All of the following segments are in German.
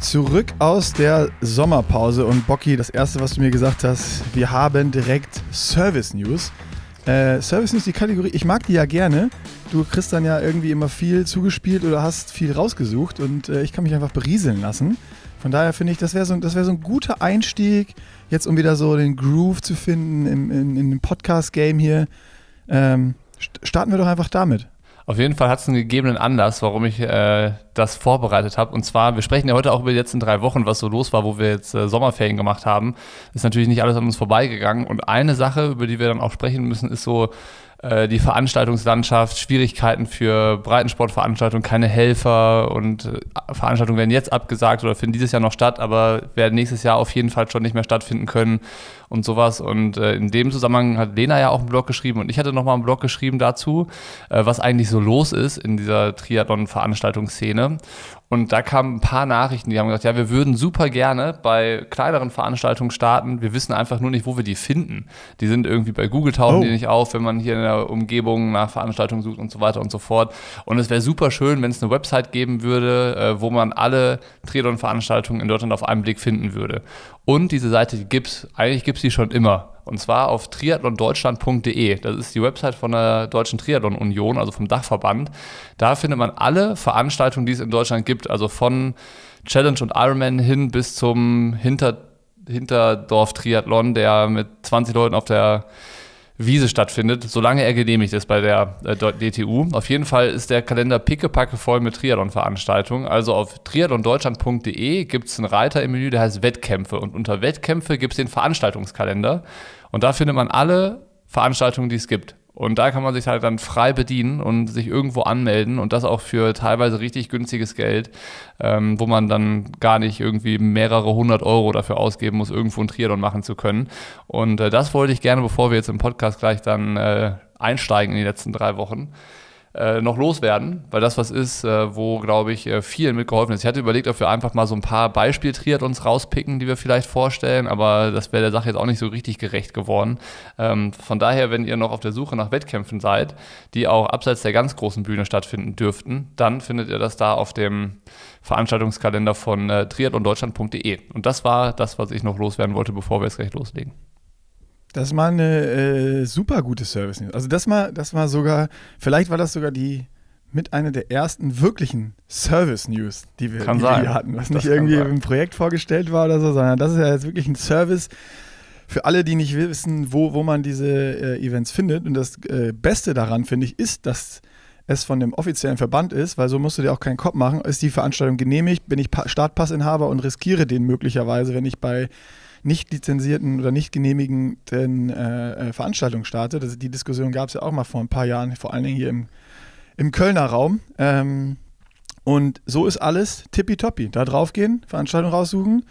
zurück aus der Sommerpause und Bocky, das erste, was du mir gesagt hast, wir haben direkt Service News. Äh, Service News, die Kategorie, ich mag die ja gerne. Du kriegst dann ja irgendwie immer viel zugespielt oder hast viel rausgesucht und äh, ich kann mich einfach berieseln lassen. Von daher finde ich, das wäre so, wär so ein guter Einstieg, jetzt um wieder so den Groove zu finden im, in, in, in dem Podcast-Game hier. Ähm, starten wir doch einfach damit. Auf jeden Fall hat es einen gegebenen Anlass, warum ich äh, das vorbereitet habe. Und zwar, wir sprechen ja heute auch über die letzten drei Wochen, was so los war, wo wir jetzt äh, Sommerferien gemacht haben. Ist natürlich nicht alles an uns vorbeigegangen. Und eine Sache, über die wir dann auch sprechen müssen, ist so äh, die Veranstaltungslandschaft, Schwierigkeiten für Breitensportveranstaltungen, keine Helfer und äh, Veranstaltungen werden jetzt abgesagt oder finden dieses Jahr noch statt, aber werden nächstes Jahr auf jeden Fall schon nicht mehr stattfinden können und sowas. Und äh, in dem Zusammenhang hat Lena ja auch einen Blog geschrieben und ich hatte nochmal einen Blog geschrieben dazu, äh, was eigentlich so los ist in dieser Triathlon-Veranstaltungsszene. Und da kamen ein paar Nachrichten, die haben gesagt, ja, wir würden super gerne bei kleineren Veranstaltungen starten. Wir wissen einfach nur nicht, wo wir die finden. Die sind irgendwie bei Google tauchen oh. die nicht auf, wenn man hier in der Umgebung nach Veranstaltungen sucht und so weiter und so fort. Und es wäre super schön, wenn es eine Website geben würde, äh, wo man alle Triathlon-Veranstaltungen in Deutschland auf einen Blick finden würde. Und diese Seite die es, eigentlich gibt es die schon immer. Und zwar auf triathlondeutschland.de. Das ist die Website von der Deutschen Triathlon Union, also vom Dachverband. Da findet man alle Veranstaltungen, die es in Deutschland gibt. Also von Challenge und Ironman hin bis zum Hinter Hinterdorf-Triathlon, der mit 20 Leuten auf der Wiese stattfindet, solange er genehmigt ist bei der äh, DTU. Auf jeden Fall ist der Kalender pickepacke voll mit Triathlon-Veranstaltungen. Also auf triathlondeutschland.de gibt es einen Reiter im Menü, der heißt Wettkämpfe. Und unter Wettkämpfe gibt es den Veranstaltungskalender. Und da findet man alle Veranstaltungen, die es gibt. Und da kann man sich halt dann frei bedienen und sich irgendwo anmelden und das auch für teilweise richtig günstiges Geld, ähm, wo man dann gar nicht irgendwie mehrere hundert Euro dafür ausgeben muss, irgendwo ein Triathlon machen zu können. Und äh, das wollte ich gerne, bevor wir jetzt im Podcast gleich dann äh, einsteigen in die letzten drei Wochen, äh, noch loswerden, weil das was ist, äh, wo, glaube ich, äh, vielen mitgeholfen ist. Ich hatte überlegt, ob wir einfach mal so ein paar Beispiel-Triathlons rauspicken, die wir vielleicht vorstellen, aber das wäre der Sache jetzt auch nicht so richtig gerecht geworden. Ähm, von daher, wenn ihr noch auf der Suche nach Wettkämpfen seid, die auch abseits der ganz großen Bühne stattfinden dürften, dann findet ihr das da auf dem Veranstaltungskalender von äh, triathlondeutschland.de. Und das war das, was ich noch loswerden wollte, bevor wir jetzt gleich loslegen. Das war eine äh, super gute Service News. Also das war, das war sogar, vielleicht war das sogar die mit einer der ersten wirklichen Service News, die wir, die wir hatten, was das nicht irgendwie sein. im Projekt vorgestellt war oder so, sondern das ist ja jetzt wirklich ein Service für alle, die nicht wissen, wo, wo man diese äh, Events findet. Und das äh, Beste daran, finde ich, ist, dass es von dem offiziellen Verband ist, weil so musst du dir auch keinen Kopf machen. Ist die Veranstaltung genehmigt? Bin ich pa Startpassinhaber und riskiere den möglicherweise, wenn ich bei nicht lizenzierten oder nicht genehmigenden äh, äh, Veranstaltungen startet. Also die Diskussion gab es ja auch mal vor ein paar Jahren, vor allen Dingen hier im, im Kölner Raum. Ähm, und so ist alles tippitoppi. Da draufgehen, Veranstaltungen raussuchen,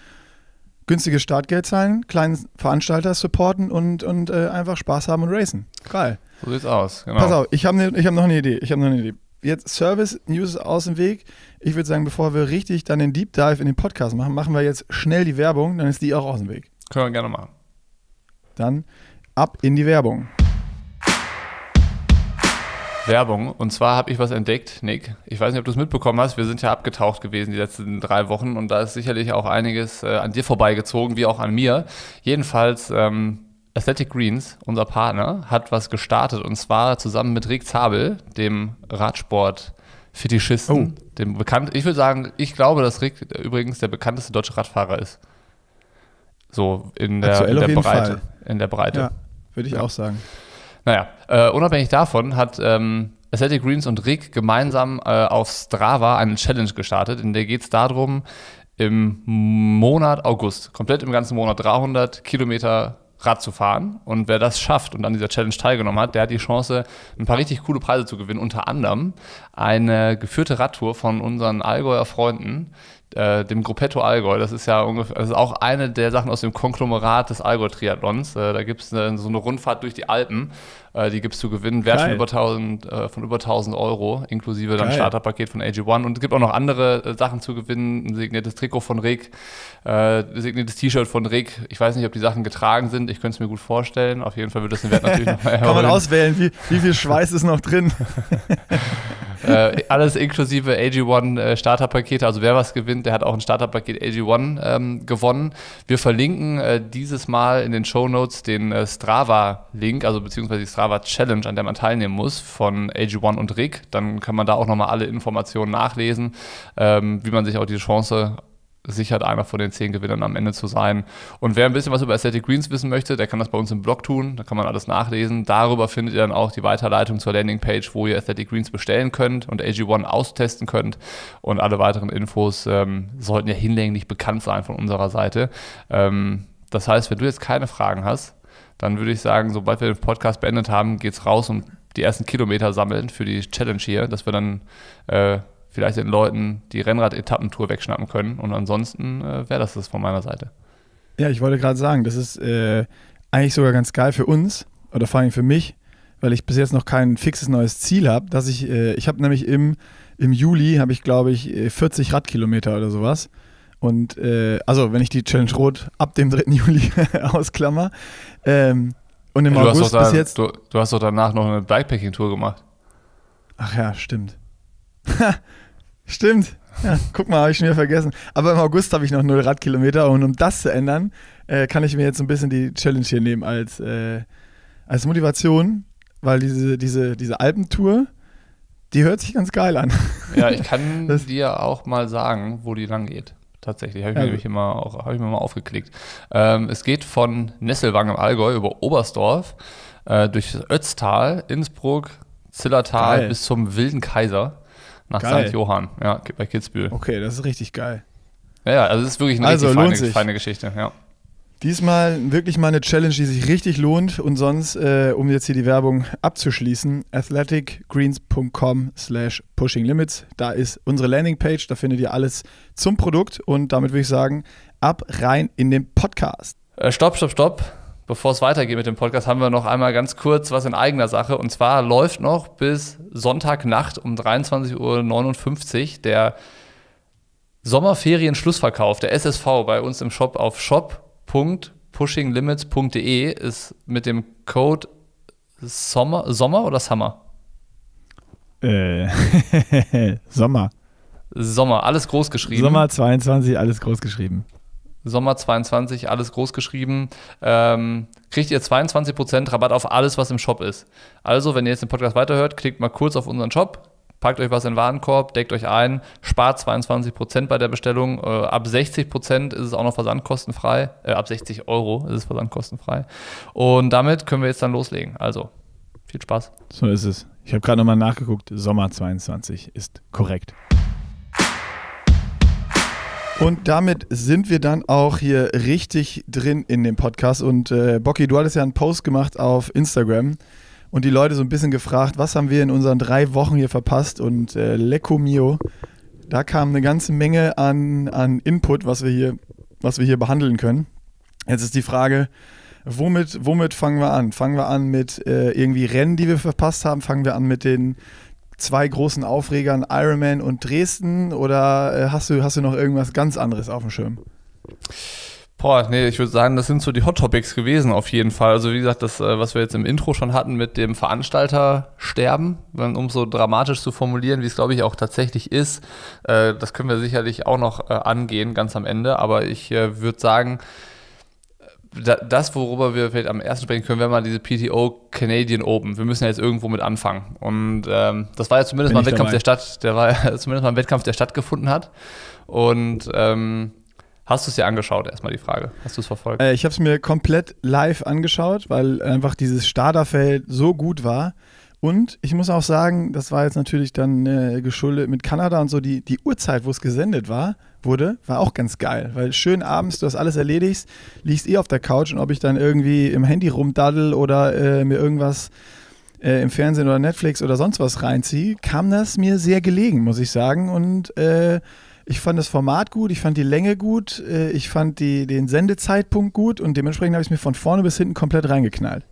günstiges Startgeld zahlen, kleinen Veranstalter supporten und, und äh, einfach Spaß haben und racen. Geil. So sieht's aus, genau. Pass auf, ich habe ne, hab noch eine Idee. Ich habe noch eine Idee. Jetzt Service, News ist aus dem Weg. Ich würde sagen, bevor wir richtig dann den Deep Dive in den Podcast machen, machen wir jetzt schnell die Werbung, dann ist die auch aus dem Weg. Können wir gerne machen. Dann ab in die Werbung. Werbung. Und zwar habe ich was entdeckt, Nick. Ich weiß nicht, ob du es mitbekommen hast. Wir sind ja abgetaucht gewesen die letzten drei Wochen und da ist sicherlich auch einiges äh, an dir vorbeigezogen, wie auch an mir. Jedenfalls. Ähm Athletic Greens, unser Partner, hat was gestartet und zwar zusammen mit Rick Zabel, dem Radsport- Fetischisten. Oh. Dem bekannt, ich würde sagen, ich glaube, dass Rick übrigens der bekannteste deutsche Radfahrer ist. So in der, in der Breite. Fall. In der Breite. Ja, würde ich ja. auch sagen. Naja, äh, unabhängig davon hat ähm, Athletic Greens und Rick gemeinsam äh, auf Strava eine Challenge gestartet, in der geht es darum, im Monat August, komplett im ganzen Monat 300 Kilometer Rad zu fahren. Und wer das schafft und an dieser Challenge teilgenommen hat, der hat die Chance, ein paar richtig coole Preise zu gewinnen. Unter anderem eine geführte Radtour von unseren Allgäuer Freunden, äh, dem Gruppetto Allgäu. Das ist ja ungefähr, das ist auch eine der Sachen aus dem Konglomerat des Allgäu-Triathlons. Äh, da gibt es so eine Rundfahrt durch die Alpen äh, die gibt es zu gewinnen. Wert von über, 1000, äh, von über 1000 Euro, inklusive dann Starterpaket von AG1. Und es gibt auch noch andere äh, Sachen zu gewinnen. Ein signiertes Trikot von Reg, äh, signiertes T-Shirt von Rick. Ich weiß nicht, ob die Sachen getragen sind. Ich könnte es mir gut vorstellen. Auf jeden Fall wird das den Wert natürlich nochmal erhöhen. Kann man auswählen, wie, wie viel Schweiß ist noch drin. äh, alles inklusive AG1 äh, Starterpakete. Also wer was gewinnt, der hat auch ein Starterpaket AG1 ähm, gewonnen. Wir verlinken äh, dieses Mal in den Show Notes den äh, Strava-Link, also beziehungsweise die Strava Strava Challenge, an der man teilnehmen muss, von AG1 und Rick. Dann kann man da auch nochmal alle Informationen nachlesen, ähm, wie man sich auch die Chance sichert, einer von den zehn Gewinnern am Ende zu sein. Und wer ein bisschen was über Aesthetic Greens wissen möchte, der kann das bei uns im Blog tun. Da kann man alles nachlesen. Darüber findet ihr dann auch die Weiterleitung zur Landingpage, wo ihr Aesthetic Greens bestellen könnt und AG1 austesten könnt. Und alle weiteren Infos ähm, sollten ja hinlänglich bekannt sein von unserer Seite. Ähm, das heißt, wenn du jetzt keine Fragen hast, dann würde ich sagen, sobald wir den Podcast beendet haben, geht's raus und die ersten Kilometer sammeln für die Challenge hier, dass wir dann äh, vielleicht den Leuten die Rennrad-Etappentour wegschnappen können. Und ansonsten äh, wäre das das von meiner Seite. Ja, ich wollte gerade sagen, das ist äh, eigentlich sogar ganz geil für uns oder vor allem für mich, weil ich bis jetzt noch kein fixes neues Ziel habe, dass ich, äh, ich habe nämlich im, im Juli, habe ich glaube ich 40 äh, Radkilometer oder sowas. Und äh, also, wenn ich die Challenge Rot ab dem 3. Juli ausklammer. Ähm, und im ja, du August da, bis jetzt. Du, du, hast doch danach noch eine Bikepacking-Tour gemacht. Ach ja, stimmt. stimmt. Ja, guck mal, habe ich schon wieder vergessen. Aber im August habe ich noch null Radkilometer und um das zu ändern, äh, kann ich mir jetzt ein bisschen die Challenge hier nehmen als, äh, als Motivation, weil diese, diese, diese Alpentour, die hört sich ganz geil an. Ja, ich kann das, dir auch mal sagen, wo die lang geht. Tatsächlich, habe ich, mir hab ich mir mal aufgeklickt. Ähm, es geht von Nesselwang im Allgäu über Oberstdorf, äh, durch Ötztal, Innsbruck, Zillertal geil. bis zum Wilden Kaiser nach geil. St. Johann, ja, bei Kitzbühel. Okay, das ist richtig geil. Ja, ja also es ist wirklich eine also, richtig feine, feine Geschichte, ja. Diesmal wirklich mal eine Challenge, die sich richtig lohnt. Und sonst, äh, um jetzt hier die Werbung abzuschließen, athleticgreens.com slash pushinglimits. Da ist unsere Landingpage, da findet ihr alles zum Produkt. Und damit würde ich sagen, ab rein in den Podcast. Äh, stopp, stopp, stopp. Bevor es weitergeht mit dem Podcast, haben wir noch einmal ganz kurz was in eigener Sache. Und zwar läuft noch bis Sonntagnacht um 23.59 Uhr der Sommerferien-Schlussverkauf, der SSV bei uns im Shop auf Shop www.pushinglimits.de ist mit dem Code Sommer, Sommer oder Summer? Äh, Sommer. Sommer, alles groß geschrieben. Sommer 22, alles groß geschrieben. Sommer 22, alles groß geschrieben. Ähm, kriegt ihr 22% Rabatt auf alles, was im Shop ist. Also, wenn ihr jetzt den Podcast weiterhört, klickt mal kurz auf unseren Shop, packt euch was in den Warenkorb, deckt euch ein, spart 22 Prozent bei der Bestellung. Äh, ab 60 Prozent ist es auch noch versandkostenfrei. Äh, ab 60 Euro ist es versandkostenfrei. Und damit können wir jetzt dann loslegen. Also viel Spaß. So ist es. Ich habe gerade nochmal nachgeguckt. Sommer 22 ist korrekt. Und damit sind wir dann auch hier richtig drin in dem Podcast. Und äh, Bocky, du hattest ja einen Post gemacht auf Instagram und die Leute so ein bisschen gefragt, was haben wir in unseren drei Wochen hier verpasst und äh, Lecco Mio, da kam eine ganze Menge an, an Input, was wir, hier, was wir hier behandeln können. Jetzt ist die Frage, womit, womit fangen wir an? Fangen wir an mit äh, irgendwie Rennen, die wir verpasst haben? Fangen wir an mit den zwei großen Aufregern Ironman und Dresden? Oder äh, hast, du, hast du noch irgendwas ganz anderes auf dem Schirm? Boah, nee, ich würde sagen, das sind so die Hot Topics gewesen auf jeden Fall. Also wie gesagt, das, äh, was wir jetzt im Intro schon hatten mit dem Veranstaltersterben, um so dramatisch zu formulieren, wie es glaube ich auch tatsächlich ist, äh, das können wir sicherlich auch noch äh, angehen ganz am Ende. Aber ich würde sagen, das, worüber wir vielleicht am ersten sprechen können, wäre mal diese PTO Canadian Open. Wir müssen ja jetzt irgendwo mit anfangen. Und ähm, das war ja zumindest Bin mal ein Wettkampf dabei. der Stadt, der war ja zumindest mal ein Wettkampf, der stattgefunden hat. Und ähm, Hast du es dir angeschaut, erstmal die Frage? Hast du es verfolgt? Äh, ich habe es mir komplett live angeschaut, weil einfach dieses Starterfeld so gut war. Und ich muss auch sagen, das war jetzt natürlich dann äh, geschuldet mit Kanada und so, die, die Uhrzeit, wo es gesendet war, wurde, war auch ganz geil. Weil schön abends, du hast alles erledigst, liegst eh auf der Couch und ob ich dann irgendwie im Handy rumdaddel oder äh, mir irgendwas äh, im Fernsehen oder Netflix oder sonst was reinziehe, kam das mir sehr gelegen, muss ich sagen. Und äh, ich fand das Format gut, ich fand die Länge gut, äh, ich fand die, den Sendezeitpunkt gut und dementsprechend habe ich es mir von vorne bis hinten komplett reingeknallt.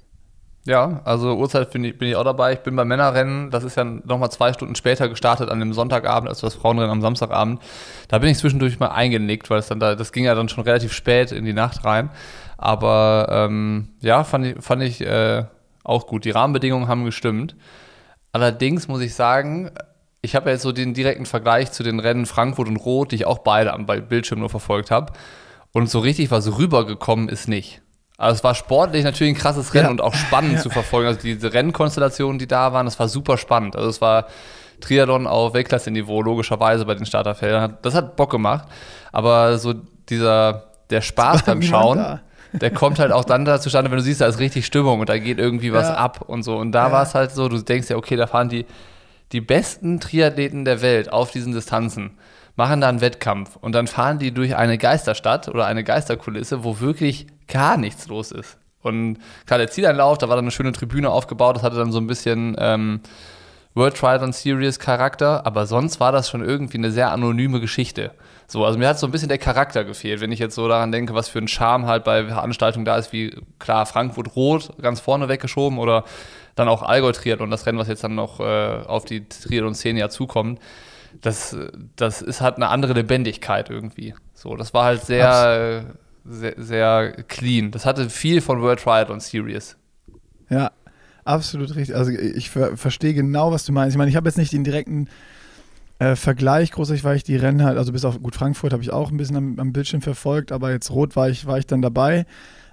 Ja, also Uhrzeit bin ich, bin ich auch dabei. Ich bin beim Männerrennen, das ist ja nochmal zwei Stunden später gestartet an dem Sonntagabend als das Frauenrennen am Samstagabend. Da bin ich zwischendurch mal eingenickt, weil es dann da, das ging ja dann schon relativ spät in die Nacht rein. Aber ähm, ja, fand ich, fand ich äh, auch gut. Die Rahmenbedingungen haben gestimmt. Allerdings muss ich sagen, ich habe ja jetzt so den direkten Vergleich zu den Rennen Frankfurt und Rot, die ich auch beide am Bildschirm nur verfolgt habe. Und so richtig was rübergekommen ist nicht. Also es war sportlich natürlich ein krasses Rennen ja. und auch spannend ja. zu verfolgen. Also diese Rennkonstellationen, die da waren, das war super spannend. Also es war Triathlon auf Weltklasse-Niveau, logischerweise bei den Starterfeldern. Das hat Bock gemacht. Aber so dieser, der Spaß beim Schauen, der kommt halt auch dann da zustande, wenn du siehst, da ist richtig Stimmung und da geht irgendwie was ab und so. Und da war es halt so, du denkst ja, okay, da fahren die die besten Triathleten der Welt auf diesen Distanzen machen da einen Wettkampf und dann fahren die durch eine Geisterstadt oder eine Geisterkulisse, wo wirklich gar nichts los ist. Und klar, der Zieleinlauf, da war dann eine schöne Tribüne aufgebaut, das hatte dann so ein bisschen ähm, World Triathlon Series Charakter, aber sonst war das schon irgendwie eine sehr anonyme Geschichte. So, also mir hat so ein bisschen der Charakter gefehlt, wenn ich jetzt so daran denke, was für ein Charme halt bei Veranstaltungen da ist, wie klar Frankfurt Rot ganz vorne weggeschoben oder dann auch Allgäu Triathlon, das Rennen, was jetzt dann noch äh, auf die Triathlon-Szene ja zukommt, das, das ist halt eine andere Lebendigkeit irgendwie. So, das war halt sehr, sehr, sehr, clean. Das hatte viel von World Triathlon Series. Ja, absolut richtig. Also ich ver verstehe genau, was du meinst. Ich meine, ich habe jetzt nicht den direkten äh, Vergleich großartig, weil ich die Rennen halt, also bis auf gut Frankfurt habe ich auch ein bisschen am, am Bildschirm verfolgt, aber jetzt rot war ich, war ich dann dabei.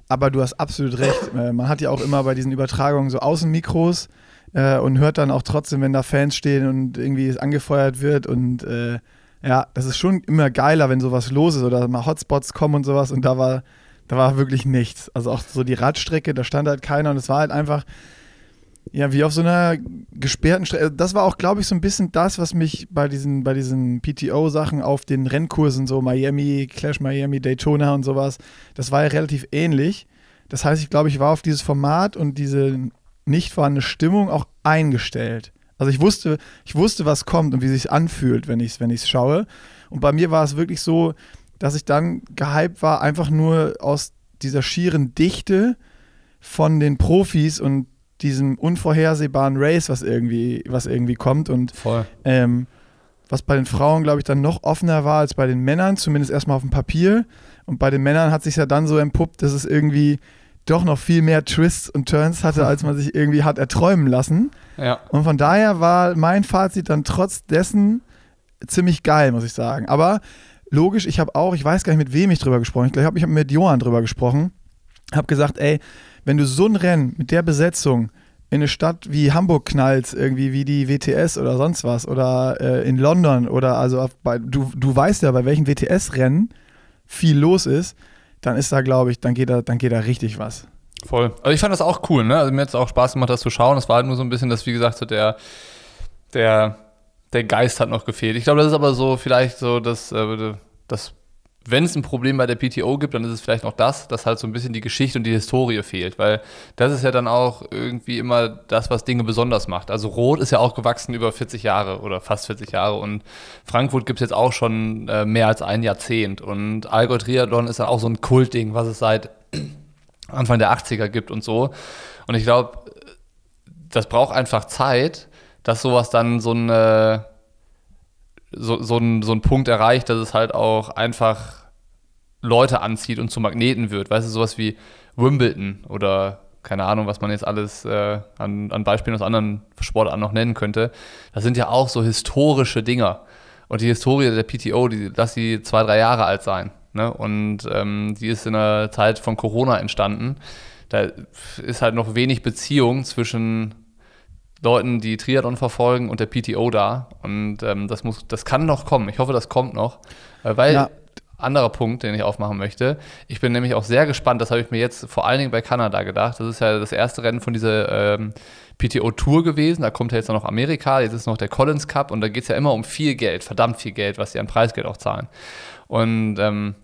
Aber du hast absolut recht. Äh, man hat ja auch immer bei diesen Übertragungen so Außenmikros äh, und hört dann auch trotzdem, wenn da Fans stehen und irgendwie es angefeuert wird. Und äh, ja, das ist schon immer geiler, wenn sowas los ist oder mal Hotspots kommen und sowas. Und da war, da war wirklich nichts. Also auch so die Radstrecke, da stand halt keiner und es war halt einfach ja, wie auf so einer gesperrten Strecke. Das war auch, glaube ich, so ein bisschen das, was mich bei diesen, bei diesen PTO-Sachen auf den Rennkursen, so Miami, Clash Miami, Daytona und sowas, das war ja relativ ähnlich. Das heißt, ich glaube, ich war auf dieses Format und diese nicht vorhandene Stimmung auch eingestellt. Also ich wusste, ich wusste, was kommt und wie sich anfühlt, wenn ich es wenn ich's schaue. Und bei mir war es wirklich so, dass ich dann gehypt war, einfach nur aus dieser schieren Dichte von den Profis und diesem unvorhersehbaren Race, was irgendwie, was irgendwie kommt. Und ähm, was bei den Frauen, glaube ich, dann noch offener war als bei den Männern, zumindest erstmal auf dem Papier. Und bei den Männern hat sich ja dann so entpuppt, dass es irgendwie doch noch viel mehr Twists und Turns hatte, als man sich irgendwie hat erträumen lassen. Ja. Und von daher war mein Fazit dann trotz dessen ziemlich geil, muss ich sagen. Aber logisch, ich habe auch, ich weiß gar nicht, mit wem ich drüber gesprochen habe. Ich glaube, ich habe mit Johann drüber gesprochen. Habe gesagt, ey, wenn du so ein Rennen mit der Besetzung in eine Stadt wie Hamburg knallst, irgendwie wie die WTS oder sonst was, oder äh, in London oder also bei, du, du weißt ja, bei welchen WTS-Rennen viel los ist, dann ist da, glaube ich, dann geht da, dann geht da richtig was. Voll. Also ich fand das auch cool, ne? Also mir hat es auch Spaß gemacht, das zu schauen. Das war halt nur so ein bisschen, dass, wie gesagt, so der, der, der Geist hat noch gefehlt. Ich glaube, das ist aber so vielleicht so das, äh, das wenn es ein Problem bei der PTO gibt, dann ist es vielleicht auch das, dass halt so ein bisschen die Geschichte und die Historie fehlt, weil das ist ja dann auch irgendwie immer das, was Dinge besonders macht. Also Rot ist ja auch gewachsen über 40 Jahre oder fast 40 Jahre und Frankfurt gibt es jetzt auch schon äh, mehr als ein Jahrzehnt und Allgäu Triathlon ist ja auch so ein Kultding, was es seit Anfang der 80er gibt und so. Und ich glaube, das braucht einfach Zeit, dass sowas dann so eine so, so, ein, so ein Punkt erreicht, dass es halt auch einfach Leute anzieht und zu Magneten wird. Weißt du, sowas wie Wimbledon oder keine Ahnung, was man jetzt alles äh, an, an Beispielen aus anderen Sportarten noch nennen könnte. Das sind ja auch so historische Dinger. Und die Historie der PTO, die, lass die zwei, drei Jahre alt sein. Ne? Und ähm, die ist in der Zeit von Corona entstanden. Da ist halt noch wenig Beziehung zwischen Leuten, die Triathlon verfolgen und der PTO da. Und ähm, das, muss, das kann noch kommen. Ich hoffe, das kommt noch. Äh, weil ja anderer Punkt, den ich aufmachen möchte. Ich bin nämlich auch sehr gespannt, das habe ich mir jetzt vor allen Dingen bei Kanada gedacht. Das ist ja das erste Rennen von dieser ähm, PTO-Tour gewesen. Da kommt ja jetzt noch Amerika, jetzt ist noch der Collins Cup und da geht es ja immer um viel Geld, verdammt viel Geld, was sie an Preisgeld auch zahlen. Und ähm,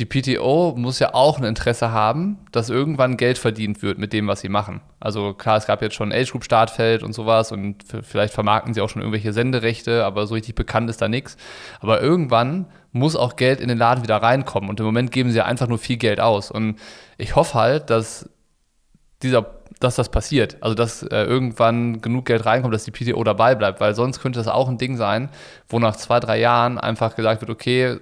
die PTO muss ja auch ein Interesse haben, dass irgendwann Geld verdient wird mit dem, was sie machen. Also klar, es gab jetzt schon Age Group Startfeld und sowas und vielleicht vermarkten sie auch schon irgendwelche Senderechte, aber so richtig bekannt ist da nichts. Aber irgendwann muss auch Geld in den Laden wieder reinkommen und im Moment geben sie einfach nur viel Geld aus. Und ich hoffe halt, dass dieser dass das passiert. Also, dass äh, irgendwann genug Geld reinkommt, dass die PTO dabei bleibt, weil sonst könnte das auch ein Ding sein, wo nach zwei, drei Jahren einfach gesagt wird, okay,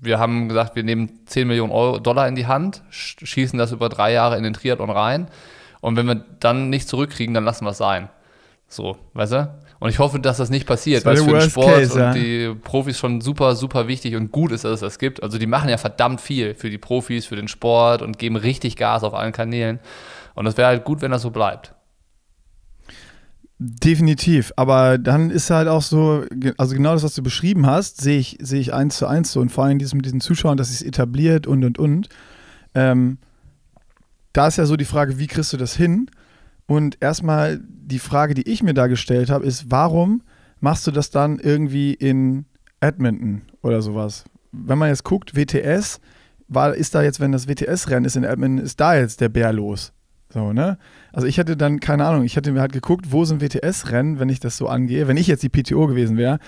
wir haben gesagt, wir nehmen 10 Millionen Euro, Dollar in die Hand, schießen das über drei Jahre in den Triathlon rein. Und wenn wir dann nicht zurückkriegen, dann lassen wir es sein. So, weißt du? Und ich hoffe, dass das nicht passiert, weil es für den Sport Case, und ja. die Profis schon super, super wichtig und gut ist, dass es das gibt. Also die machen ja verdammt viel für die Profis, für den Sport und geben richtig Gas auf allen Kanälen. Und es wäre halt gut, wenn das so bleibt. Definitiv, aber dann ist halt auch so, also genau das, was du beschrieben hast, sehe ich, sehe ich eins zu eins so und vor allem dieses mit diesen Zuschauern, dass es etabliert und und und. Ähm, da ist ja so die Frage, wie kriegst du das hin? Und erstmal die Frage, die ich mir da gestellt habe, ist, warum machst du das dann irgendwie in Edmonton oder sowas? Wenn man jetzt guckt, WTS, war, ist da jetzt, wenn das WTS-Rennen ist in Edmonton, ist da jetzt der Bär los? So, ne? Also ich hätte dann, keine Ahnung, ich hätte mir halt geguckt, wo sind WTS-Rennen, wenn ich das so angehe, wenn ich jetzt die PTO gewesen wäre.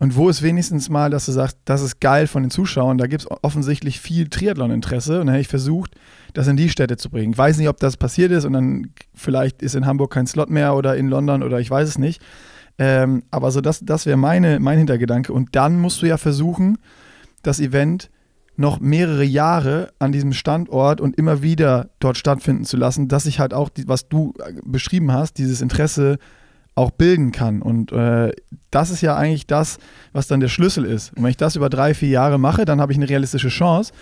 Und wo ist wenigstens mal, dass du sagst, das ist geil von den Zuschauern, da gibt es offensichtlich viel Triathlon-Interesse und dann hätte ich versucht, das in die Städte zu bringen. Ich weiß nicht, ob das passiert ist und dann vielleicht ist in Hamburg kein Slot mehr oder in London oder ich weiß es nicht. Ähm, aber so das, das wäre meine, mein Hintergedanke. Und dann musst du ja versuchen, das Event noch mehrere Jahre an diesem Standort und immer wieder dort stattfinden zu lassen, dass ich halt auch, die, was du äh, beschrieben hast, dieses Interesse auch bilden kann. Und äh, das ist ja eigentlich das, was dann der Schlüssel ist. Und wenn ich das über drei, vier Jahre mache, dann habe ich eine realistische Chance.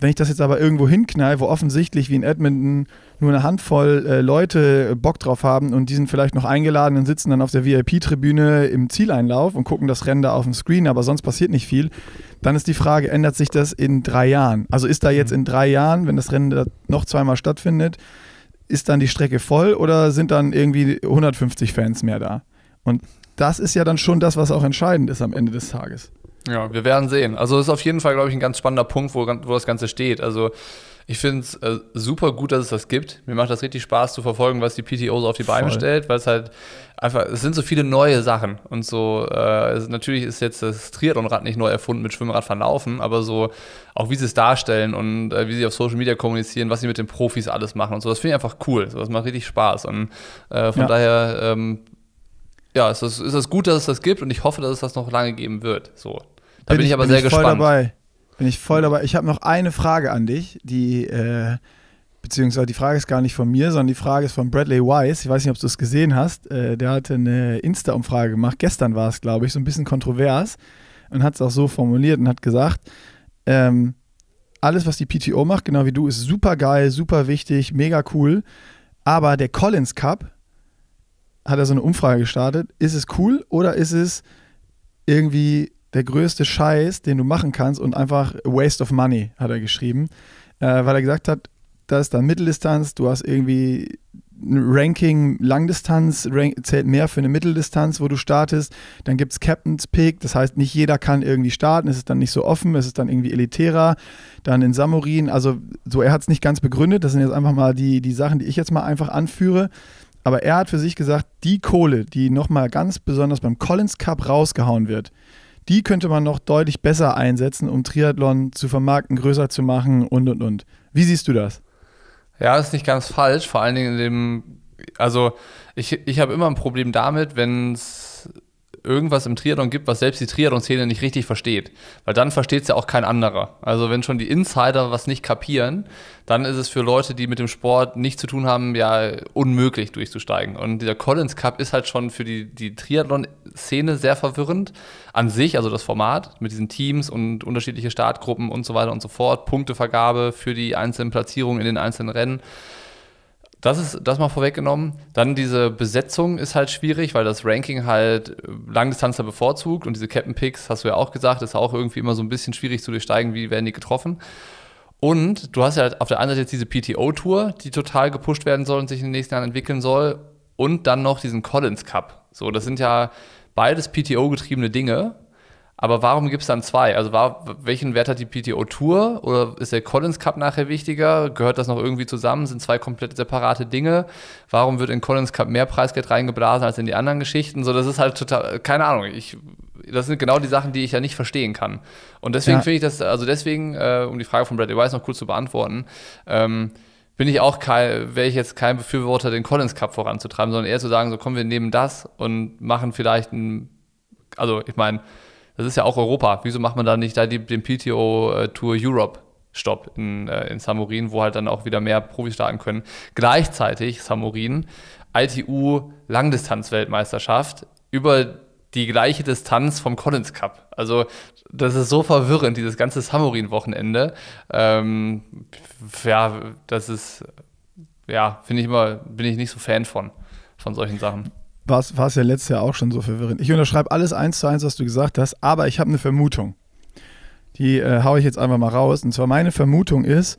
Wenn ich das jetzt aber irgendwo hinknall, wo offensichtlich wie in Edmonton nur eine Handvoll äh, Leute Bock drauf haben und die sind vielleicht noch eingeladen und sitzen dann auf der VIP-Tribüne im Zieleinlauf und gucken das Rennen da auf dem Screen, aber sonst passiert nicht viel, dann ist die Frage, ändert sich das in drei Jahren? Also ist da jetzt mhm. in drei Jahren, wenn das Rennen da noch zweimal stattfindet, ist dann die Strecke voll oder sind dann irgendwie 150 Fans mehr da? Und das ist ja dann schon das, was auch entscheidend ist am Ende des Tages. Ja, wir werden sehen. Also ist auf jeden Fall, glaube ich, ein ganz spannender Punkt, wo, wo das Ganze steht. Also ich finde es äh, super gut, dass es das gibt. Mir macht das richtig Spaß zu verfolgen, was die PTO so auf die Beine Voll. stellt, weil es halt einfach, es sind so viele neue Sachen. Und so, äh, es, natürlich ist jetzt das Triathlonrad nicht neu erfunden mit Schwimmrad verlaufen, aber so auch wie sie es darstellen und äh, wie sie auf Social Media kommunizieren, was sie mit den Profis alles machen und so, das finde ich einfach cool. So, das macht richtig Spaß. Und äh, von ja. daher ähm, ja, es ist, ist es gut, dass es das gibt und ich hoffe, dass es das noch lange geben wird. So. Da bin, bin ich aber bin sehr ich gespannt. Dabei. Bin ich voll dabei. Ich habe noch eine Frage an dich, die, äh, beziehungsweise die Frage ist gar nicht von mir, sondern die Frage ist von Bradley Wise. Ich weiß nicht, ob du es gesehen hast. Äh, der hatte eine Insta-Umfrage gemacht. Gestern war es, glaube ich, so ein bisschen kontrovers und hat es auch so formuliert und hat gesagt, ähm, alles, was die PTO macht, genau wie du, ist super geil, super wichtig, mega cool. Aber der Collins Cup, hat er so eine Umfrage gestartet. Ist es cool oder ist es irgendwie der größte Scheiß, den du machen kannst und einfach Waste of Money, hat er geschrieben, äh, weil er gesagt hat, da ist dann Mitteldistanz, du hast irgendwie ein Ranking Langdistanz, rank, zählt mehr für eine Mitteldistanz, wo du startest, dann gibt es Captain's Pick, das heißt, nicht jeder kann irgendwie starten, es ist dann nicht so offen, es ist dann irgendwie elitärer, dann in Samurin, also so, er hat es nicht ganz begründet, das sind jetzt einfach mal die, die Sachen, die ich jetzt mal einfach anführe aber er hat für sich gesagt, die Kohle, die nochmal ganz besonders beim Collins Cup rausgehauen wird, die könnte man noch deutlich besser einsetzen, um Triathlon zu vermarkten, größer zu machen und und und. Wie siehst du das? Ja, das ist nicht ganz falsch. Vor allen Dingen in dem, also ich, ich habe immer ein Problem damit, wenn es irgendwas im Triathlon gibt, was selbst die Triathlon-Szene nicht richtig versteht. Weil dann versteht es ja auch kein anderer. Also wenn schon die Insider was nicht kapieren, dann ist es für Leute, die mit dem Sport nichts zu tun haben, ja unmöglich durchzusteigen. Und dieser Collins Cup ist halt schon für die, die Triathlon-Szene sehr verwirrend an sich, also das Format mit diesen Teams und unterschiedliche Startgruppen und so weiter und so fort, Punktevergabe für die einzelnen Platzierungen in den einzelnen Rennen. Das ist das mal vorweggenommen. Dann diese Besetzung ist halt schwierig, weil das Ranking halt äh, Langdistanzler bevorzugt und diese Captain Picks, hast du ja auch gesagt, ist auch irgendwie immer so ein bisschen schwierig zu durchsteigen, wie werden die getroffen. Und du hast ja halt auf der einen Seite jetzt diese PTO-Tour, die total gepusht werden soll und sich in den nächsten Jahren entwickeln soll. Und dann noch diesen Collins Cup. So, das sind ja beides PTO-getriebene Dinge. Aber warum gibt es dann zwei? Also war, welchen Wert hat die PTO Tour? Oder ist der Collins Cup nachher wichtiger? Gehört das noch irgendwie zusammen? Sind zwei komplett separate Dinge? Warum wird in Collins Cup mehr Preisgeld reingeblasen als in die anderen Geschichten? So, das ist halt total, keine Ahnung. Ich, das sind genau die Sachen, die ich ja nicht verstehen kann. Und deswegen ja. finde ich das, also deswegen, äh, um die Frage von Bradley Weiss noch kurz zu beantworten, ähm, bin ich auch kein, wäre ich jetzt kein Befürworter, den Collins Cup voranzutreiben, sondern eher zu sagen, so kommen wir nehmen das und machen vielleicht ein, also ich meine, das ist ja auch Europa. Wieso macht man da nicht da die, den PTO äh, Tour Europe? Stopp in, äh, in Samurin, wo halt dann auch wieder mehr Profis starten können. Gleichzeitig Samorin, ITU Langdistanz-Weltmeisterschaft über die gleiche Distanz vom Collins Cup. Also das ist so verwirrend, dieses ganze samorin wochenende Ähm, ja, das ist, ja, finde ich immer, bin ich nicht so Fan von, von solchen Sachen war es ja letztes Jahr auch schon so verwirrend. Ich unterschreibe alles eins zu eins, was du gesagt hast, aber ich habe eine Vermutung. Die äh, haue ich jetzt einfach mal raus. Und zwar meine Vermutung ist,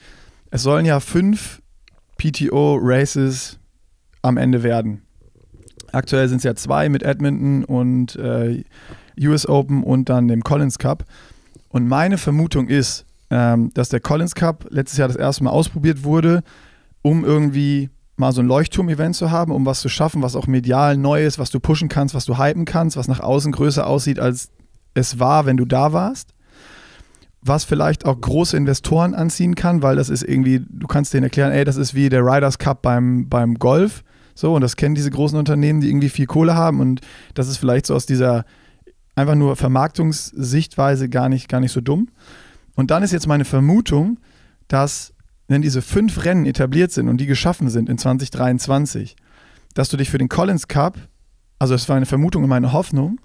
es sollen ja fünf PTO-Races am Ende werden. Aktuell sind es ja zwei mit Edmonton und äh, US Open und dann dem Collins Cup. Und meine Vermutung ist, ähm, dass der Collins Cup letztes Jahr das erste Mal ausprobiert wurde, um irgendwie mal so ein Leuchtturm-Event zu haben, um was zu schaffen, was auch medial neu ist, was du pushen kannst, was du hypen kannst, was nach außen größer aussieht, als es war, wenn du da warst. Was vielleicht auch große Investoren anziehen kann, weil das ist irgendwie, du kannst denen erklären, ey, das ist wie der Riders Cup beim, beim Golf. So, und das kennen diese großen Unternehmen, die irgendwie viel Kohle haben. Und das ist vielleicht so aus dieser einfach nur Vermarktungssichtweise gar nicht, gar nicht so dumm. Und dann ist jetzt meine Vermutung, dass wenn diese fünf Rennen etabliert sind und die geschaffen sind in 2023, dass du dich für den Collins Cup, also das war eine Vermutung und meine Hoffnung,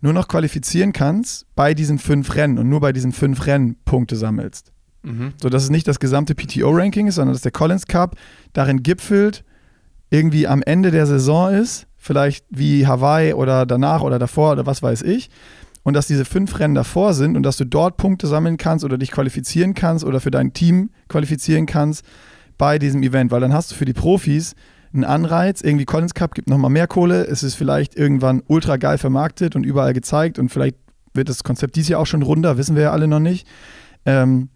nur noch qualifizieren kannst bei diesen fünf Rennen und nur bei diesen fünf Rennen Punkte sammelst. Mhm. So dass es nicht das gesamte PTO-Ranking ist, sondern dass der Collins Cup darin gipfelt, irgendwie am Ende der Saison ist, vielleicht wie Hawaii oder danach oder davor oder was weiß ich, und dass diese fünf Rennen davor sind und dass du dort Punkte sammeln kannst oder dich qualifizieren kannst oder für dein Team qualifizieren kannst bei diesem Event, weil dann hast du für die Profis einen Anreiz, irgendwie Collins Cup gibt nochmal mehr Kohle, es ist vielleicht irgendwann ultra geil vermarktet und überall gezeigt und vielleicht wird das Konzept dieses Jahr auch schon runder, wissen wir ja alle noch nicht. Ähm,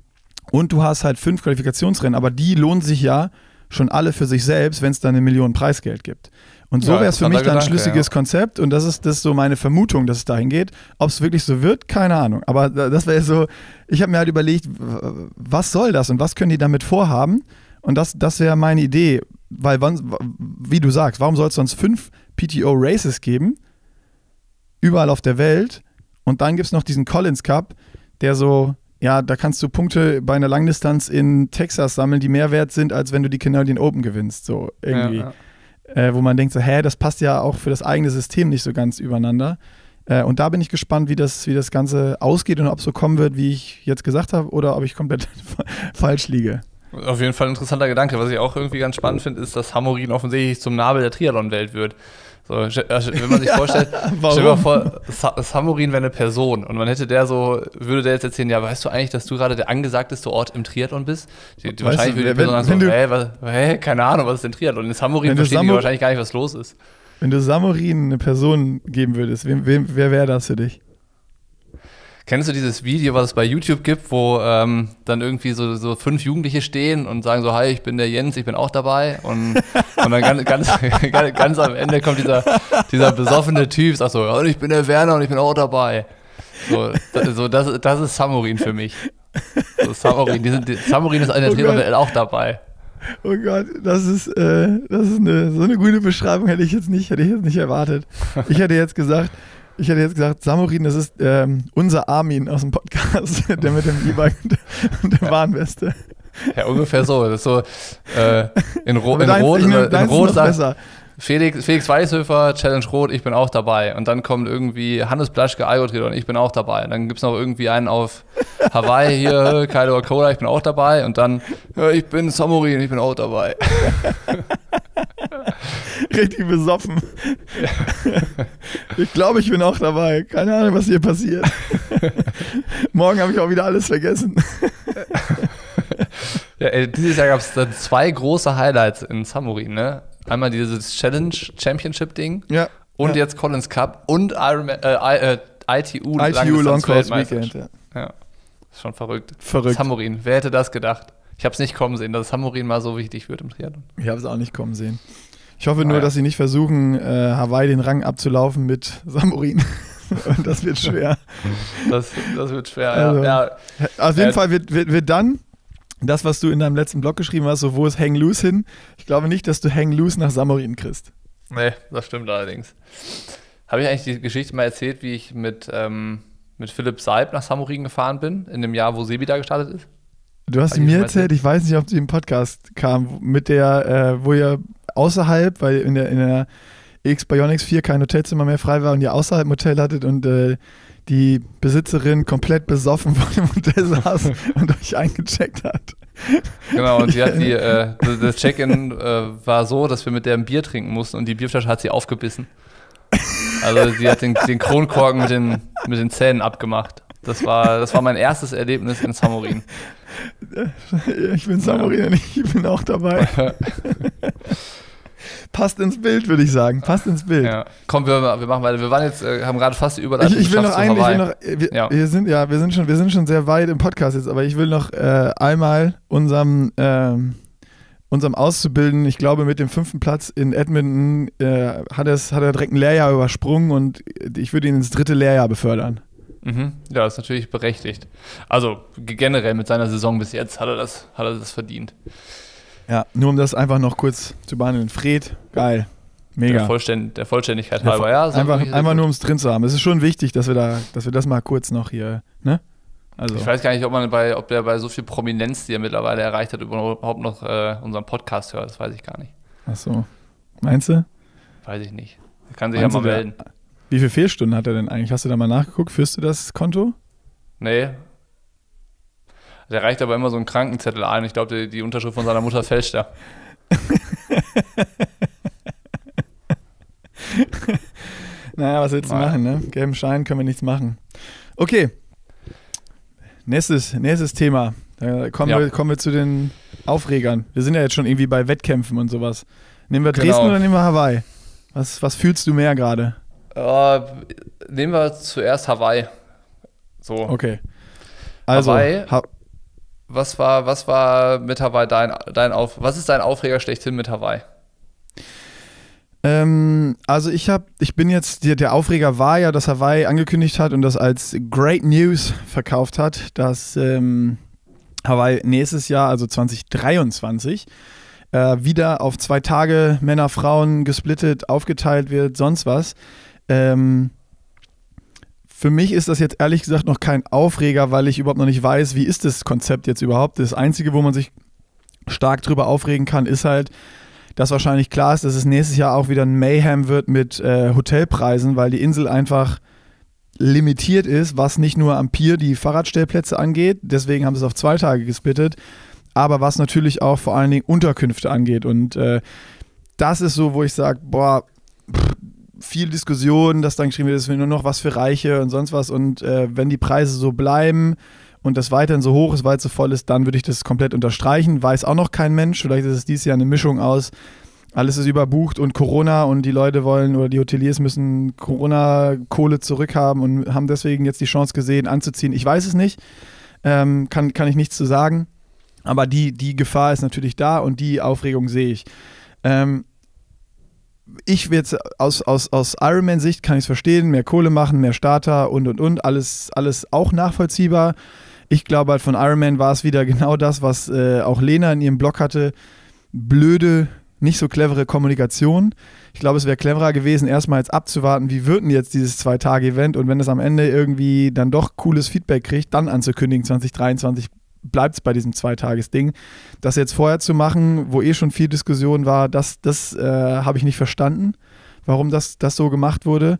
und du hast halt fünf Qualifikationsrennen, aber die lohnen sich ja schon alle für sich selbst, wenn es dann eine Million Preisgeld gibt. Und so ja, wäre es für mich dann ein schlüssiges ja. Konzept und das ist das ist so meine Vermutung, dass es dahin geht. Ob es wirklich so wird, keine Ahnung. Aber das wäre so, ich habe mir halt überlegt, was soll das und was können die damit vorhaben? Und das, das wäre meine Idee, weil, wann, wie du sagst, warum soll es sonst fünf PTO-Races geben, überall auf der Welt? Und dann gibt es noch diesen Collins Cup, der so, ja, da kannst du Punkte bei einer Langdistanz in Texas sammeln, die mehr wert sind, als wenn du die Canadian Open gewinnst, so irgendwie. Ja, äh, wo man denkt, so, hä, das passt ja auch für das eigene System nicht so ganz übereinander. Äh, und da bin ich gespannt, wie das, wie das Ganze ausgeht und ob es so kommen wird, wie ich jetzt gesagt habe, oder ob ich komplett falsch liege. Auf jeden Fall ein interessanter Gedanke. Was ich auch irgendwie ganz spannend oh. finde, ist, dass Hamorin offensichtlich zum Nabel der Triathlon-Welt wird. So, also, wenn man sich vorstellt, stell mal vor, Samurin wäre eine Person und man hätte der so, würde der jetzt erzählen, ja, weißt du eigentlich, dass du gerade der angesagteste Ort im Triathlon bist? Die, die wahrscheinlich du, würde die Person wenn, sagen so, hey, was, hey, keine Ahnung, was ist denn Triathlon? Und in Samurin verstehen Samur die wahrscheinlich gar nicht, was los ist. Wenn du Samurin eine Person geben würdest, wem, wem, wer wäre das für dich? Kennst du dieses Video, was es bei YouTube gibt, wo ähm, dann irgendwie so, so fünf Jugendliche stehen und sagen so, hi, ich bin der Jens, ich bin auch dabei. Und, und dann ganz, ganz, ganz am Ende kommt dieser, dieser besoffene Typ, sagt so, ich bin der Werner und ich bin auch dabei. So, das, so, das, das ist Samurin für mich. So, Samurin, die sind, die, Samurin ist einer der oh Trainer auch dabei. Oh Gott, das ist, äh, das ist eine, so eine gute Beschreibung hätte ich jetzt nicht, hätte ich jetzt nicht erwartet. Ich hätte jetzt gesagt, ich hätte jetzt gesagt, Samurin, das ist ähm, unser Armin aus dem Podcast, der mit dem E-Bike und der Warnweste. Ja, ungefähr so. Das ist so äh, in, Ro in deins, Rot, nehme, in Rot sagt, Felix, Felix Weißhöfer, Challenge Rot, ich bin auch dabei. Und dann kommt irgendwie Hannes Plaschke, und ich bin auch dabei. Und dann gibt es noch irgendwie einen auf Hawaii hier, Kaido Okoda, ich bin auch dabei. Und dann, äh, ich bin Samurin, ich bin auch dabei. richtig besoffen. Ich glaube, ich bin auch dabei. Keine Ahnung, was hier passiert. Morgen habe ich auch wieder alles vergessen. Ja, äh, dieses Jahr gab es dann zwei große Highlights in Samurin, ne? Einmal dieses Challenge Championship-Ding ja, und ja. jetzt Collins Cup und Ironman, äh, äh, ITU, ITU Long Course Weekend. Ja. ja. Ist schon verrückt. Verrückt. Samurin, wer hätte das gedacht? Ich habe es nicht kommen sehen, dass Samurin mal so wichtig wird im Triathlon. Ich habe es auch nicht kommen sehen. Ich hoffe nur, ja. dass sie nicht versuchen, äh, Hawaii den Rang abzulaufen mit Samurin. Und das wird schwer. Das, das wird schwer, also, ja. ja. Auf jeden äh, Fall wird, wird, wird dann das, was du in deinem letzten Blog geschrieben hast, so wo ist Hang Loose hin? Ich glaube nicht, dass du Hang Loose nach Samurin kriegst. Nee, das stimmt allerdings. Habe ich eigentlich die Geschichte mal erzählt, wie ich mit, ähm, mit Philipp Seib nach Samurin gefahren bin, in dem Jahr, wo Sebi da gestartet ist? Du hast sie mir erzählt, ich weiß nicht, ob sie im Podcast kam, mit der, äh, wo ihr außerhalb, weil in der, in der X Bionics 4 kein Hotelzimmer mehr frei war und ihr außerhalb im Hotel hattet und äh, die Besitzerin komplett besoffen vor dem Hotel saß und euch eingecheckt hat. Genau, und sie hat die, äh, das Check-in äh, war so, dass wir mit der ein Bier trinken mussten und die Bierflasche hat sie aufgebissen. Also sie hat den, den Kronkorken mit den, mit den Zähnen abgemacht. Das war, das war mein erstes Erlebnis in Samorin. Ich bin Samorin ja. und ich bin auch dabei passt ins Bild, würde ich sagen. Passt ins Bild. Ja. Komm, wir, wir machen weiter. Wir waren jetzt, äh, haben gerade fast über Ich, ich will noch einen, ich will noch, äh, wir, ja. wir, sind ja, wir sind schon, wir sind schon sehr weit im Podcast jetzt, aber ich will noch äh, einmal unserem ähm, unserem Auszubilden, ich glaube, mit dem fünften Platz in Edmonton äh, hat, hat er direkt ein Lehrjahr übersprungen und ich würde ihn ins dritte Lehrjahr befördern. Mhm. Ja, ist natürlich berechtigt. Also generell mit seiner Saison bis jetzt hat er das, hat er das verdient. Ja, nur um das einfach noch kurz zu behandeln. Fred, geil. Mega. Der, Vollständ der Vollständigkeit der halber, ja. Einfach, einfach nur, um es drin zu haben. Es ist schon wichtig, dass wir, da, dass wir das mal kurz noch hier, ne? Also. Ich weiß gar nicht, ob man bei, ob der bei so viel Prominenz, die er mittlerweile erreicht hat, überhaupt noch äh, unseren Podcast hört. Das weiß ich gar nicht. Ach so. Meinst du? Weiß ich nicht. Er kann sich Meinst ja mal melden. wie viele Fehlstunden hat er denn eigentlich? Hast du da mal nachgeguckt? Führst du das Konto? Nee, der reicht aber immer so einen Krankenzettel ein. Ich glaube, die, Unterschrift von seiner Mutter fälscht er. naja, was willst du machen, ne? Gelben Schein können wir nichts machen. Okay. Nächstes, nächstes Thema. Da kommen, ja. wir, kommen wir zu den Aufregern. Wir sind ja jetzt schon irgendwie bei Wettkämpfen und sowas. Nehmen wir Dresden genau. oder nehmen wir Hawaii? Was, was fühlst du mehr gerade? Äh, nehmen wir zuerst Hawaii. So. Okay. Also, Hawaii, ha was war, was war mit Hawaii dein, dein Auf, was ist dein Aufreger schlechthin mit Hawaii? Ähm, also ich habe, ich bin jetzt, der, der, Aufreger war ja, dass Hawaii angekündigt hat und das als Great News verkauft hat, dass ähm, Hawaii nächstes Jahr, also 2023, äh, wieder auf zwei Tage Männer, Frauen gesplittet, aufgeteilt wird, sonst was. Ähm, für mich ist das jetzt ehrlich gesagt noch kein Aufreger, weil ich überhaupt noch nicht weiß, wie ist das Konzept jetzt überhaupt. Das Einzige, wo man sich stark drüber aufregen kann, ist halt, dass wahrscheinlich klar ist, dass es nächstes Jahr auch wieder ein Mayhem wird mit äh, Hotelpreisen, weil die Insel einfach limitiert ist, was nicht nur am Pier die Fahrradstellplätze angeht. Deswegen haben sie es auf zwei Tage gesplittet, aber was natürlich auch vor allen Dingen Unterkünfte angeht. Und äh, das ist so, wo ich sage, boah, viel Diskussion, dass dann geschrieben wird, es sind nur noch was für Reiche und sonst was. Und äh, wenn die Preise so bleiben und das weiterhin so hoch ist, weil es so voll ist, dann würde ich das komplett unterstreichen. Weiß auch noch kein Mensch. Vielleicht ist es dieses Jahr eine Mischung aus alles ist überbucht und Corona und die Leute wollen oder die Hoteliers müssen Corona-Kohle zurückhaben und haben deswegen jetzt die Chance gesehen, anzuziehen. Ich weiß es nicht, ähm, kann, kann ich nichts zu sagen, aber die, die Gefahr ist natürlich da und die Aufregung sehe ich. Ähm, ich jetzt aus, aus, aus Ironman-Sicht kann ich es verstehen, mehr Kohle machen, mehr Starter und und und, alles, alles auch nachvollziehbar. Ich glaube halt von Ironman war es wieder genau das, was äh, auch Lena in ihrem Blog hatte. Blöde, nicht so clevere Kommunikation. Ich glaube, es wäre cleverer gewesen, erstmal jetzt abzuwarten, wie wird denn jetzt dieses Zwei-Tage-Event und wenn es am Ende irgendwie dann doch cooles Feedback kriegt, dann anzukündigen, 2023 bleibt es bei diesem Zweitagesding. Das jetzt vorher zu machen, wo eh schon viel Diskussion war, das, das äh, habe ich nicht verstanden, warum das, das so gemacht wurde.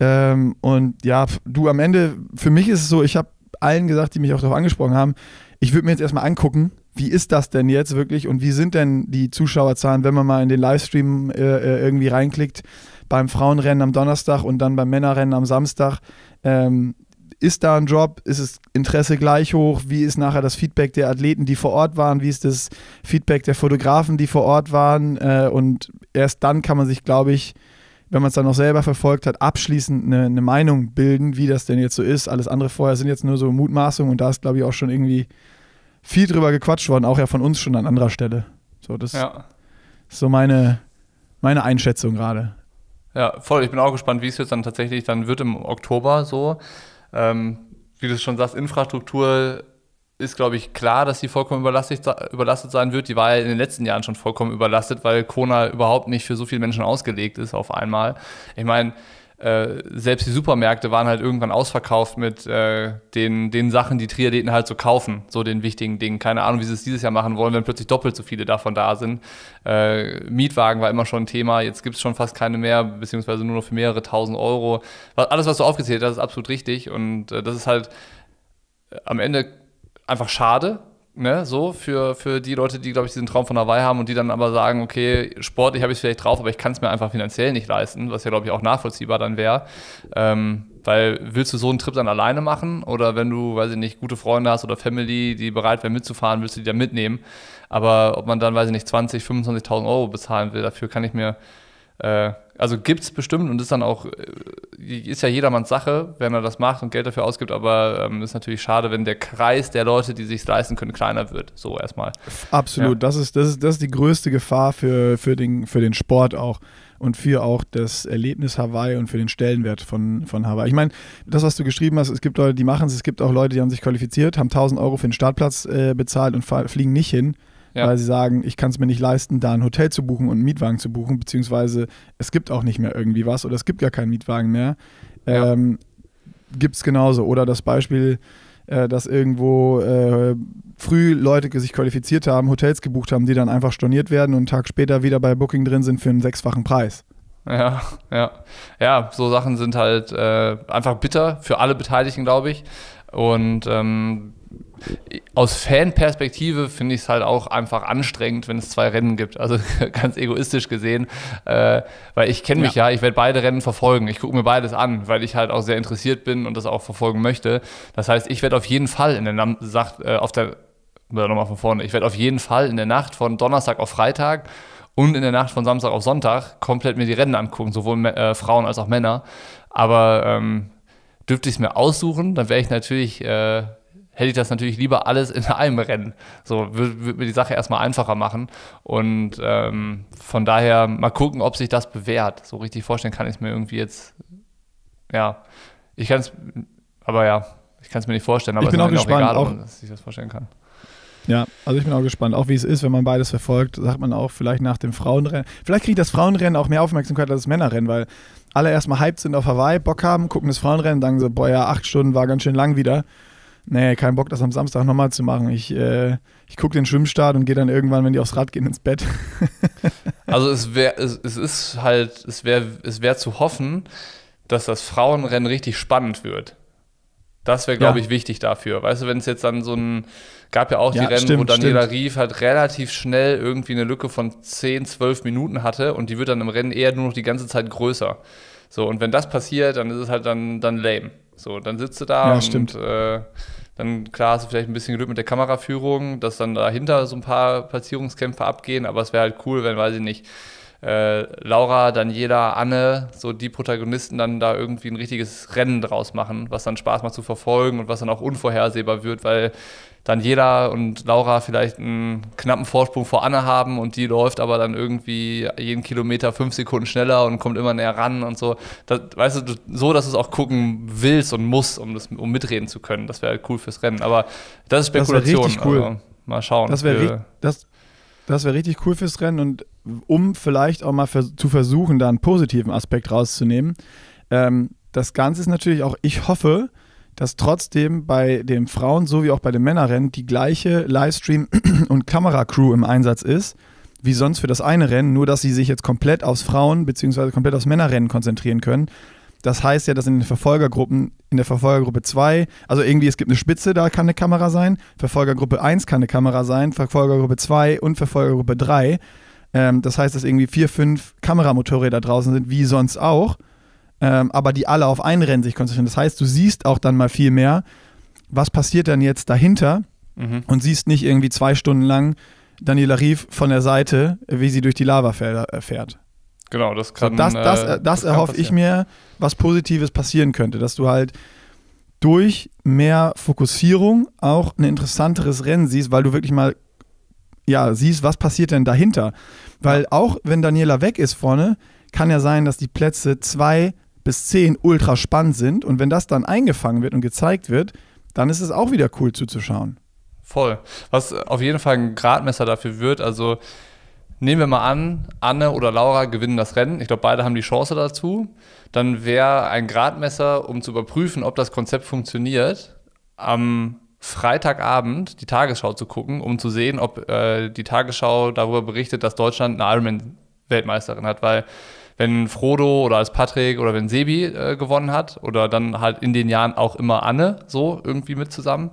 Ähm, und ja, du am Ende, für mich ist es so, ich habe allen gesagt, die mich auch darauf angesprochen haben, ich würde mir jetzt erstmal angucken, wie ist das denn jetzt wirklich und wie sind denn die Zuschauerzahlen, wenn man mal in den Livestream äh, äh irgendwie reinklickt, beim Frauenrennen am Donnerstag und dann beim Männerrennen am Samstag. Ähm, ist da ein Job? Ist das Interesse gleich hoch? Wie ist nachher das Feedback der Athleten, die vor Ort waren? Wie ist das Feedback der Fotografen, die vor Ort waren? Äh, und erst dann kann man sich, glaube ich, wenn man es dann noch selber verfolgt hat, abschließend eine, eine, Meinung bilden, wie das denn jetzt so ist. Alles andere vorher sind jetzt nur so Mutmaßungen und da ist, glaube ich, auch schon irgendwie viel drüber gequatscht worden, auch ja von uns schon an anderer Stelle. So, das ja. ist so meine, meine Einschätzung gerade. Ja, voll. Ich bin auch gespannt, wie es jetzt dann tatsächlich dann wird im Oktober so. Ähm, wie du schon sagst, Infrastruktur ist, glaube ich, klar, dass sie vollkommen überlastet, überlastet sein wird. Die war ja in den letzten Jahren schon vollkommen überlastet, weil Kona überhaupt nicht für so viele Menschen ausgelegt ist auf einmal. Ich meine, äh, selbst die Supermärkte waren halt irgendwann ausverkauft mit äh, den, den Sachen, die Triadeten halt so kaufen, so den wichtigen Dingen. Keine Ahnung, wie sie es dieses Jahr machen wollen, wenn plötzlich doppelt so viele davon da sind. Äh, Mietwagen war immer schon ein Thema, jetzt gibt es schon fast keine mehr, beziehungsweise nur noch für mehrere tausend Euro. Alles, was du aufgezählt hast, ist absolut richtig und äh, das ist halt äh, am Ende einfach schade, ne, so für, für die Leute, die, glaube ich, diesen Traum von Hawaii haben und die dann aber sagen, okay, sportlich habe ich es vielleicht drauf, aber ich kann es mir einfach finanziell nicht leisten, was ja, glaube ich, auch nachvollziehbar dann wäre. Ähm, weil willst du so einen Trip dann alleine machen oder wenn du, weiß ich nicht, gute Freunde hast oder Family, die bereit wären mitzufahren, willst du die dann mitnehmen. Aber ob man dann, weiß ich nicht, 20, 25.000 Euro bezahlen will, dafür kann ich mir äh, also es bestimmt und ist dann auch, äh, ist ja jedermanns Sache, wenn er das macht und Geld dafür ausgibt, aber ähm, ist natürlich schade, wenn der Kreis der Leute, die sich leisten können, kleiner wird. So erstmal. Absolut, ja. das, ist, das, ist, das ist die größte Gefahr für, für, den, für den Sport auch und für auch das Erlebnis Hawaii und für den Stellenwert von, von Hawaii. Ich meine, das, was du geschrieben hast, es gibt Leute, die machen es, es gibt auch Leute, die haben sich qualifiziert, haben 1000 Euro für den Startplatz äh, bezahlt und fliegen nicht hin ja. weil sie sagen, ich kann es mir nicht leisten, da ein Hotel zu buchen und einen Mietwagen zu buchen, beziehungsweise es gibt auch nicht mehr irgendwie was oder es gibt gar keinen Mietwagen mehr. Ja. Ähm, gibt es genauso. Oder das Beispiel, äh, dass irgendwo äh, früh Leute sich qualifiziert haben, Hotels gebucht haben, die dann einfach storniert werden und einen Tag später wieder bei Booking drin sind für einen sechsfachen Preis. Ja, ja. Ja, so Sachen sind halt äh, einfach bitter für alle Beteiligten, glaube ich. Und ähm, aus Fanperspektive finde ich es halt auch einfach anstrengend, wenn es zwei Rennen gibt. Also ganz egoistisch gesehen, äh, weil ich kenne mich ja, ja ich werde beide Rennen verfolgen. Ich gucke mir beides an, weil ich halt auch sehr interessiert bin und das auch verfolgen möchte. Das heißt, ich werde auf jeden Fall in der Nacht, äh, auf der, nochmal von vorne, ich werde auf jeden Fall in der Nacht von Donnerstag auf Freitag und in der Nacht von Samstag auf Sonntag komplett mir die Rennen angucken, sowohl äh, Frauen als auch Männer. Aber ähm, dürfte ich es mir aussuchen, dann wäre ich natürlich äh, hätte ich das natürlich lieber alles in einem Rennen. So würde würd mir die Sache erstmal einfacher machen. Und ähm, von daher mal gucken, ob sich das bewährt. So richtig vorstellen kann ich es mir irgendwie jetzt. Ja, ich kann es, aber ja, ich kann es mir nicht vorstellen. Aber ich bin auch gespannt, auch egal, auch, dass ich das vorstellen kann. Ja, also ich bin auch gespannt, auch wie es ist, wenn man beides verfolgt, sagt man auch vielleicht nach dem Frauenrennen, vielleicht kriegt das Frauenrennen auch mehr Aufmerksamkeit als das Männerrennen, weil alle erstmal hyped sind auf Hawaii, Bock haben, gucken das Frauenrennen, dann so, boah ja, acht Stunden war ganz schön lang wieder nee, kein Bock, das am Samstag nochmal zu machen. Ich, äh, ich gucke den Schwimmstart und gehe dann irgendwann, wenn die aufs Rad gehen, ins Bett. also es wäre, es, es ist halt, es wäre es wär zu hoffen, dass das Frauenrennen richtig spannend wird. Das wäre, glaube ja. ich, wichtig dafür. Weißt du, wenn es jetzt dann so ein, gab ja auch ja, die Rennen, stimmt, wo Daniela Rief halt relativ schnell irgendwie eine Lücke von 10, 12 Minuten hatte und die wird dann im Rennen eher nur noch die ganze Zeit größer. So, und wenn das passiert, dann ist es halt dann, dann lame. So, dann sitzt du da ja, und äh, dann klar hast du vielleicht ein bisschen Glück mit der Kameraführung, dass dann dahinter so ein paar Platzierungskämpfe abgehen, aber es wäre halt cool, wenn, weiß ich nicht, äh, Laura, Daniela, Anne, so die Protagonisten dann da irgendwie ein richtiges Rennen draus machen, was dann Spaß macht zu verfolgen und was dann auch unvorhersehbar wird, weil Daniela und Laura vielleicht einen knappen Vorsprung vor Anne haben und die läuft aber dann irgendwie jeden Kilometer fünf Sekunden schneller und kommt immer näher ran und so. Das, weißt du, so, dass du es auch gucken willst und musst, um, das, um mitreden zu können. Das wäre halt cool fürs Rennen. Aber das ist Spekulation. Das richtig cool. Also, mal schauen. Das wäre das, das wäre richtig cool fürs Rennen und um vielleicht auch mal für, zu versuchen, da einen positiven Aspekt rauszunehmen. Ähm, das Ganze ist natürlich auch, ich hoffe, dass trotzdem bei den Frauen so wie auch bei den Männerrennen die gleiche Livestream- und Kameracrew im Einsatz ist, wie sonst für das eine Rennen, nur dass sie sich jetzt komplett aufs Frauen- bzw. komplett aufs Männerrennen konzentrieren können das heißt ja, dass in den Verfolgergruppen, in der Verfolgergruppe 2, also irgendwie es gibt eine Spitze, da kann eine Kamera sein, Verfolgergruppe 1 kann eine Kamera sein, Verfolgergruppe 2 und Verfolgergruppe 3. Ähm, das heißt, dass irgendwie vier, fünf Kameramotorräder draußen sind, wie sonst auch, ähm, aber die alle auf ein Rennen sich konzentrieren. Das heißt, du siehst auch dann mal viel mehr, was passiert dann jetzt dahinter mhm. und siehst nicht irgendwie zwei Stunden lang Daniela Rief von der Seite, wie sie durch die Lava fährt. Genau, das kann. So, das, das, äh, das, das erhoffe ich mir, was Positives passieren könnte, dass du halt durch mehr Fokussierung auch ein interessanteres Rennen siehst, weil du wirklich mal ja, siehst, was passiert denn dahinter. Weil auch wenn Daniela weg ist vorne, kann ja sein, dass die Plätze zwei bis zehn ultra spannend sind und wenn das dann eingefangen wird und gezeigt wird, dann ist es auch wieder cool zuzuschauen. Voll. Was auf jeden Fall ein Gradmesser dafür wird, also Nehmen wir mal an, Anne oder Laura gewinnen das Rennen. Ich glaube, beide haben die Chance dazu. Dann wäre ein Gradmesser, um zu überprüfen, ob das Konzept funktioniert, am Freitagabend die Tagesschau zu gucken, um zu sehen, ob äh, die Tagesschau darüber berichtet, dass Deutschland eine Ironman-Weltmeisterin hat. Weil wenn Frodo oder als Patrick oder wenn Sebi äh, gewonnen hat oder dann halt in den Jahren auch immer Anne so irgendwie mit zusammen,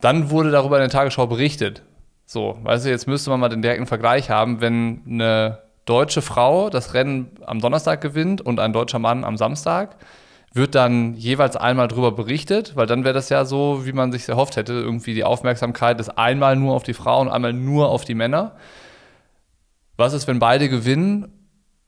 dann wurde darüber in der Tagesschau berichtet. So, weißt du, jetzt müsste man mal den direkten Vergleich haben, wenn eine deutsche Frau das Rennen am Donnerstag gewinnt und ein deutscher Mann am Samstag, wird dann jeweils einmal drüber berichtet, weil dann wäre das ja so, wie man sich erhofft hätte, irgendwie die Aufmerksamkeit ist einmal nur auf die Frau und einmal nur auf die Männer. Was ist, wenn beide gewinnen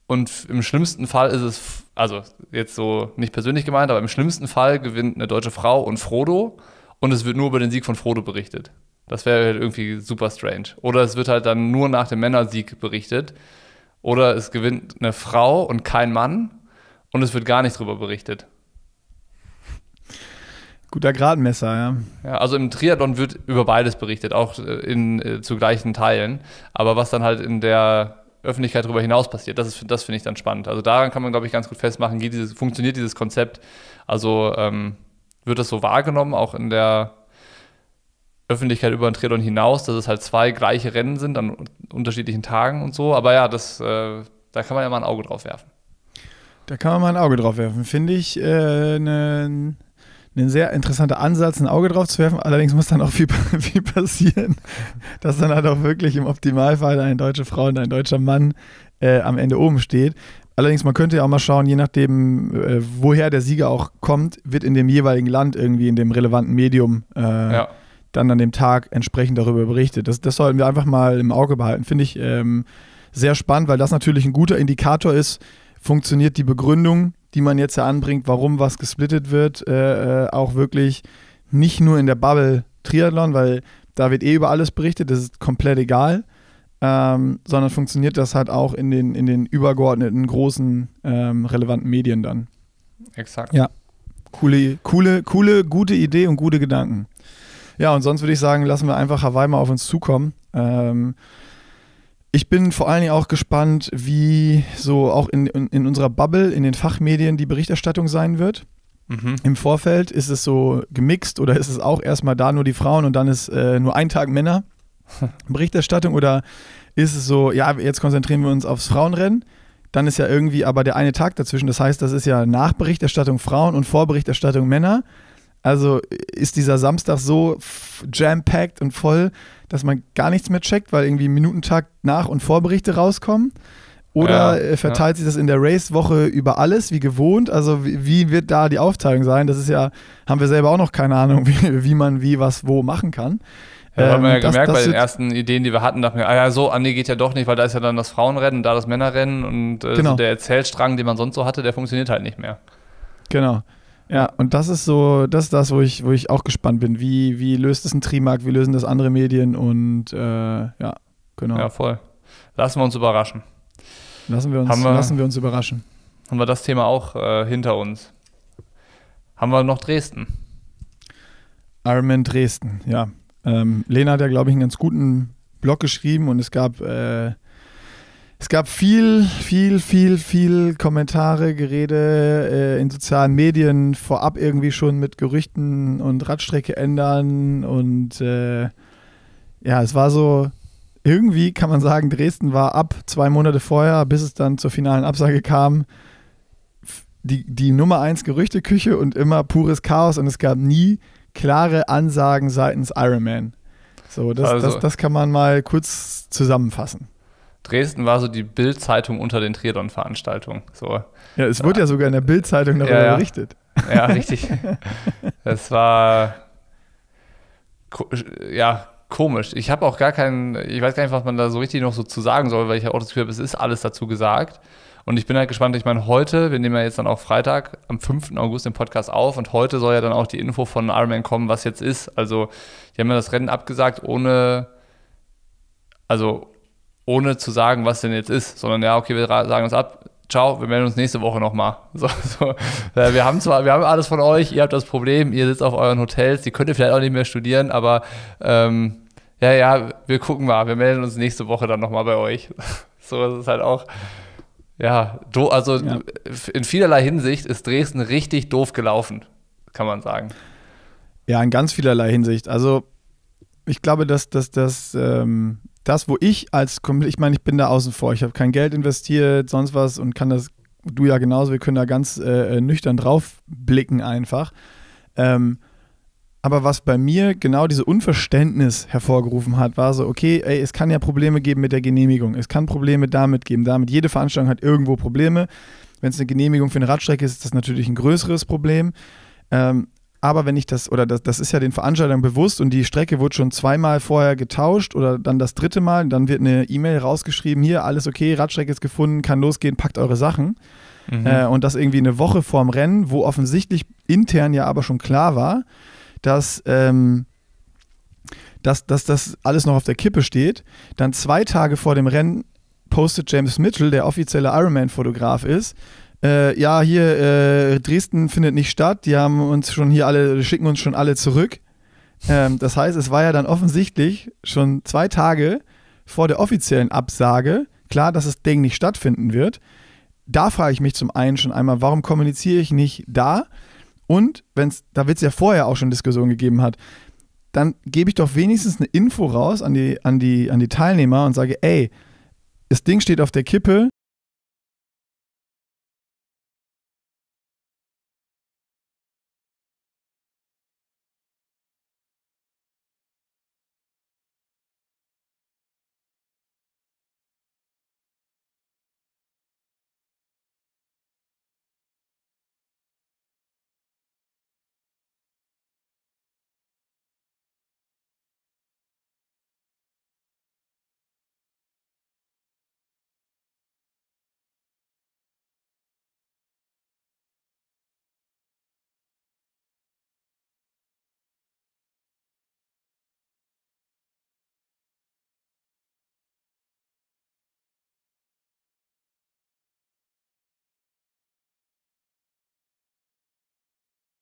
und im schlimmsten Fall ist es, also jetzt so nicht persönlich gemeint, aber im schlimmsten Fall gewinnt eine deutsche Frau und Frodo und es wird nur über den Sieg von Frodo berichtet. Das wäre halt irgendwie super strange. Oder es wird halt dann nur nach dem Männersieg berichtet. Oder es gewinnt eine Frau und kein Mann und es wird gar nicht drüber berichtet. Guter Gradmesser, ja. ja. Also im Triathlon wird über beides berichtet, auch äh, in, äh, zu gleichen Teilen. Aber was dann halt in der Öffentlichkeit darüber hinaus passiert, das, das finde ich dann spannend. Also daran kann man, glaube ich, ganz gut festmachen, dieses, funktioniert dieses Konzept. Also ähm, wird das so wahrgenommen, auch in der Öffentlichkeit über den Triathlon hinaus, dass es halt zwei gleiche Rennen sind an unterschiedlichen Tagen und so. Aber ja, das, äh, da kann man ja mal ein Auge drauf werfen. Da kann man mal ein Auge drauf werfen. Finde ich einen äh, ne, sehr interessanten Ansatz, ein Auge drauf zu werfen. Allerdings muss dann auch viel, viel passieren, dass dann halt auch wirklich im Optimalfall eine deutsche Frau und ein deutscher Mann äh, am Ende oben steht. Allerdings, man könnte ja auch mal schauen, je nachdem, äh, woher der Sieger auch kommt, wird in dem jeweiligen Land irgendwie in dem relevanten Medium äh, ja dann an dem Tag entsprechend darüber berichtet. Das, das sollten wir einfach mal im Auge behalten. Finde ich ähm, sehr spannend, weil das natürlich ein guter Indikator ist, funktioniert die Begründung, die man jetzt ja anbringt, warum was gesplittet wird, äh, äh, auch wirklich nicht nur in der Bubble Triathlon, weil da wird eh über alles berichtet, das ist komplett egal, ähm, sondern funktioniert das halt auch in den, in den übergeordneten, großen, ähm, relevanten Medien dann. Exakt. Ja. Coole, coole, coole, gute Idee und gute Gedanken. Ja, und sonst würde ich sagen, lassen wir einfach Hawaii mal auf uns zukommen. Ähm, ich bin vor allen Dingen auch gespannt, wie so auch in, in, in unserer Bubble, in den Fachmedien die Berichterstattung sein wird. Mhm. Im Vorfeld ist es so gemixt oder ist es auch erstmal da nur die Frauen und dann ist äh, nur ein Tag Männer Berichterstattung oder ist es so, ja, jetzt konzentrieren wir uns aufs Frauenrennen, dann ist ja irgendwie aber der eine Tag dazwischen, das heißt, das ist ja Nachberichterstattung Frauen und Vorberichterstattung Männer also ist dieser Samstag so jam-packed und voll, dass man gar nichts mehr checkt, weil irgendwie Minutentakt nach- und Vorberichte rauskommen? Oder ja, äh, verteilt ja. sich das in der Race-Woche über alles, wie gewohnt? Also, wie, wie, wird da die Aufteilung sein? Das ist ja, haben wir selber auch noch keine Ahnung, wie, wie man wie, was, wo machen kann. Ja, haben wir ja ähm, das, gemerkt das bei den ersten Ideen, die wir hatten, dachten wir, ah ja, so, Andi geht ja doch nicht, weil da ist ja dann das Frauenrennen, da das Männerrennen und äh, genau. so der Erzählstrang, den man sonst so hatte, der funktioniert halt nicht mehr. Genau. Ja, und das ist so, das ist das, wo ich, wo ich auch gespannt bin. Wie, wie löst es ein Trimark, wie lösen das andere Medien und äh, ja, genau. Ja, voll. Lassen wir uns überraschen. Lassen wir uns, wir, lassen wir uns überraschen. Haben wir das Thema auch äh, hinter uns? Haben wir noch Dresden? Ironman Dresden, ja. Ähm, Lena hat ja, glaube ich, einen ganz guten Blog geschrieben und es gab äh, es gab viel, viel, viel, viel Kommentare, Gerede äh, in sozialen Medien, vorab irgendwie schon mit Gerüchten und Radstrecke ändern. Und äh, ja, es war so, irgendwie kann man sagen, Dresden war ab zwei Monate vorher, bis es dann zur finalen Absage kam. Die, die Nummer 1 Gerüchteküche und immer pures Chaos und es gab nie klare Ansagen seitens Ironman. So, das, also. das, das kann man mal kurz zusammenfassen. Dresden war so die Bild-Zeitung unter den Triathlon-Veranstaltungen. So. Ja, es wurde ja äh, sogar in der Bild-Zeitung darüber ja, berichtet. Ja, richtig. Es war ja komisch. Ich habe auch gar keinen, ich weiß gar nicht, was man da so richtig noch so zu sagen soll, weil ich ja auch das Gefühl habe, es ist alles dazu gesagt. Und ich bin halt gespannt, ich meine, heute, wir nehmen ja jetzt dann auch Freitag am 5. August den Podcast auf und heute soll ja dann auch die Info von Ironman kommen, was jetzt ist. Also, die haben ja das Rennen abgesagt ohne, also ohne zu sagen, was denn jetzt ist, sondern ja, okay, wir sagen uns ab. Ciao, wir melden uns nächste Woche nochmal. So, so. Äh, wir haben zwar, wir haben alles von euch, ihr habt das Problem, ihr sitzt auf euren Hotels, die könnt ihr vielleicht auch nicht mehr studieren, aber ähm, ja, ja, wir gucken mal, wir melden uns nächste Woche dann nochmal bei euch. So ist es halt auch. Ja, do, also ja. in vielerlei Hinsicht ist Dresden richtig doof gelaufen, kann man sagen. Ja, in ganz vielerlei Hinsicht. Also ich glaube, dass, das, dass ähm das, wo ich als, ich meine, ich bin da außen vor, ich habe kein Geld investiert, sonst was und kann das, du ja genauso, wir können da ganz äh, äh, nüchtern drauf blicken einfach. Ähm, aber was bei mir genau diese Unverständnis hervorgerufen hat, war so, okay, ey, es kann ja Probleme geben mit der Genehmigung, es kann Probleme damit geben, damit. Jede Veranstaltung hat irgendwo Probleme. Wenn es eine Genehmigung für eine Radstrecke ist, ist das natürlich ein größeres Problem. Ähm, aber wenn ich das, oder das, das ist ja den Veranstaltern bewusst und die Strecke wurde schon zweimal vorher getauscht oder dann das dritte Mal, dann wird eine E-Mail rausgeschrieben, hier, alles okay, Radstrecke ist gefunden, kann losgehen, packt eure Sachen. Mhm. Äh, und das irgendwie eine Woche vorm Rennen, wo offensichtlich intern ja aber schon klar war, dass, ähm, dass, dass das alles noch auf der Kippe steht. Dann zwei Tage vor dem Rennen postet James Mitchell, der offizielle Ironman-Fotograf ist, äh, ja, hier, äh, Dresden findet nicht statt, die haben uns schon hier alle, schicken uns schon alle zurück. Ähm, das heißt, es war ja dann offensichtlich schon zwei Tage vor der offiziellen Absage klar, dass das Ding nicht stattfinden wird. Da frage ich mich zum einen schon einmal, warum kommuniziere ich nicht da? Und wenn es, da wird es ja vorher auch schon Diskussionen gegeben hat, dann gebe ich doch wenigstens eine Info raus an die, an die, an die Teilnehmer und sage, ey, das Ding steht auf der Kippe,